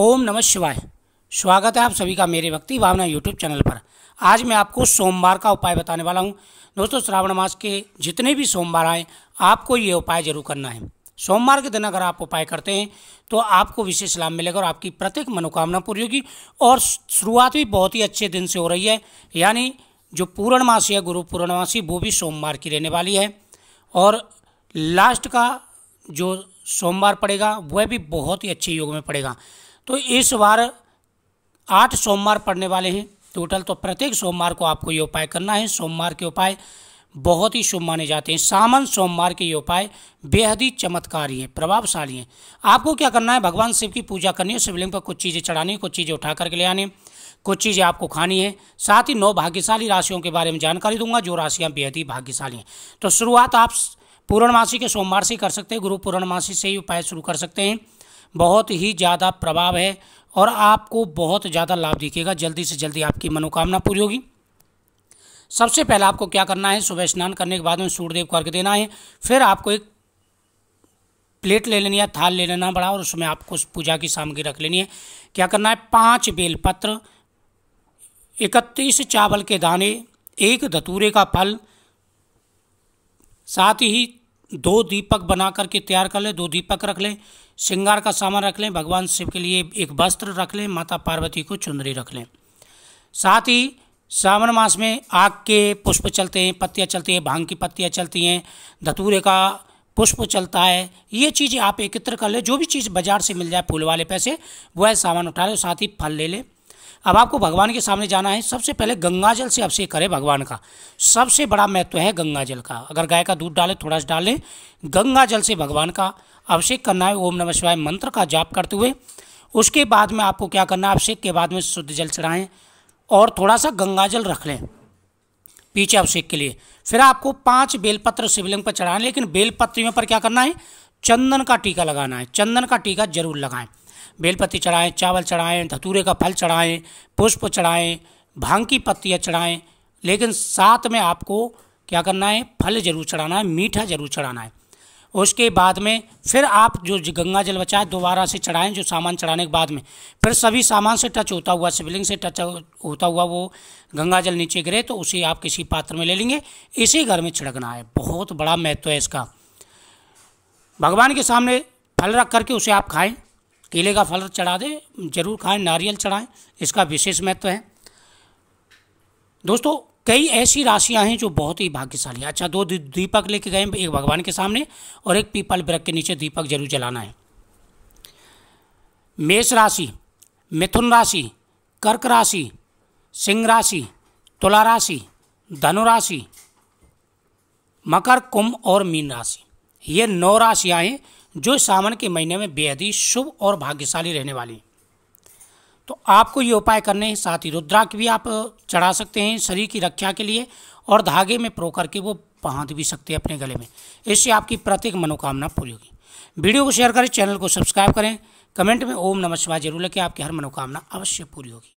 ओम नमः शिवाय स्वागत है आप सभी का मेरे भक्ति भावना यूट्यूब चैनल पर आज मैं आपको सोमवार का उपाय बताने वाला हूं दोस्तों श्रावण मास के जितने भी सोमवार आए आपको ये उपाय जरूर करना है सोमवार के दिन अगर आप उपाय करते हैं तो आपको विशेष लाभ मिलेगा और आपकी प्रत्येक मनोकामना पूरी होगी और शुरुआत भी बहुत ही अच्छे दिन से हो रही है यानी जो पूर्णमासी है गुरु पूर्णमासी वो भी सोमवार की रहने वाली है और लास्ट का जो सोमवार पड़ेगा वह भी बहुत ही अच्छे योग में पड़ेगा तो इस बार आठ सोमवार पड़ने वाले हैं टोटल तो प्रत्येक सोमवार को आपको ये उपाय करना है सोमवार के उपाय बहुत ही शुभ माने जाते हैं सामन सोमवार के ये उपाय बेहद ही चमत्कारी हैं प्रभावशाली हैं आपको क्या करना है भगवान शिव की पूजा करनी है शिवलिंग पर कुछ चीज़ें चढ़ानी है कुछ चीज़ें उठा करके ले आनी कुछ चीज़ें आपको खानी है साथ ही नौ भाग्यशाली राशियों के बारे में जानकारी दूंगा जो राशियाँ बेहद ही भाग्यशाली हैं तो शुरुआत आप पूर्णमासी के सोमवार से कर सकते हैं गुरु पूर्णमासी से ही उपाय शुरू कर सकते हैं बहुत ही ज़्यादा प्रभाव है और आपको बहुत ज़्यादा लाभ दिखेगा जल्दी से जल्दी आपकी मनोकामना पूरी होगी सबसे पहले आपको क्या करना है सुबह स्नान करने के बाद में सूर्यदेव को अर्घ देना है फिर आपको एक प्लेट ले लेनी है थाल ले लेना बड़ा और उसमें आपको उस पूजा की सामग्री रख लेनी है क्या करना है पाँच बेलपत्र इकतीस चावल के दाने एक धतूरे का फल साथ ही दो दीपक बना करके तैयार कर लें दो दीपक रख लें श्रृंगार का सामान रख लें भगवान शिव के लिए एक वस्त्र रख लें माता पार्वती को चुंदरी रख लें साथ ही सावन मास में आग के पुष्प चलते हैं पत्तियाँ चलती हैं भांग की पत्तियाँ चलती हैं धतूरे का पुष्प चलता है ये चीज़ें आप एकत्र कर लें जो भी चीज़ बाजार से मिल जाए फूल वाले पैसे वह सामान उठा लें साथ ही फल ले लें अब आपको भगवान के सामने जाना है सबसे पहले गंगा जल से अभिषेक करें भगवान का सबसे बड़ा महत्व है गंगा जल का अगर गाय का दूध डालें थोड़ा सा डाल लें गंगा जल से भगवान का अभिषेक करना है ओम नमः शिवाय मंत्र का जाप करते हुए उसके बाद में आपको क्या करना है अभिषेक के बाद में शुद्ध जल चढ़ाएँ और थोड़ा सा गंगा जल रख लें पीछे अभिषेक के लिए फिर आपको पाँच बेलपत्र शिवलिंग पर चढ़ाएँ लेकिन बेलपत्रियों पर क्या करना है चंदन का टीका लगाना है चंदन का टीका जरूर लगाएं बेलपत्ती चढ़ाएं चावल चढ़ाएं धतूरे का फल चढ़ाएं पुष्प चढ़ाएं भांग की पत्तियाँ चढ़ाएं लेकिन साथ में आपको क्या करना है फल ज़रूर चढ़ाना है मीठा ज़रूर चढ़ाना है उसके बाद में फिर आप जो गंगा जल बचाए दोबारा से चढ़ाएं जो सामान चढ़ाने के बाद में फिर सभी सामान से टच होता हुआ शिवलिंग से टच होता हुआ वो गंगा जल नीचे गिरे तो उसे आप किसी पात्र में ले लेंगे इसी घर में छिड़कना है बहुत बड़ा महत्व है इसका भगवान के सामने फल रख करके उसे आप खाएं केले का फल चढ़ा दें जरूर खाएं नारियल चढ़ाएं इसका विशेष महत्व है दोस्तों कई ऐसी राशियां हैं जो बहुत ही भाग्यशाली हैं अच्छा दो दीपक लेके गए एक भगवान के सामने और एक पीपल ब्रक के नीचे दीपक जरूर जलाना है मेष राशि मिथुन राशि कर्क राशि सिंह राशि तुला राशि धनु राशि मकर कुंभ और मीन राशि ये नौ राशियाँ हैं जो सावन के महीने में बेहद ही शुभ और भाग्यशाली रहने वाली तो आपको ये उपाय करने हैं साथ ही रुद्राक्ष भी आप चढ़ा सकते हैं शरीर की रक्षा के लिए और धागे में प्रो करके वो बांध भी सकते हैं अपने गले में इससे आपकी प्रत्येक मनोकामना पूरी होगी वीडियो को शेयर करें चैनल को सब्सक्राइब करें कमेंट में ओम नमः शिवाय जरूर लिखें आपकी हर मनोकामना अवश्य पूरी होगी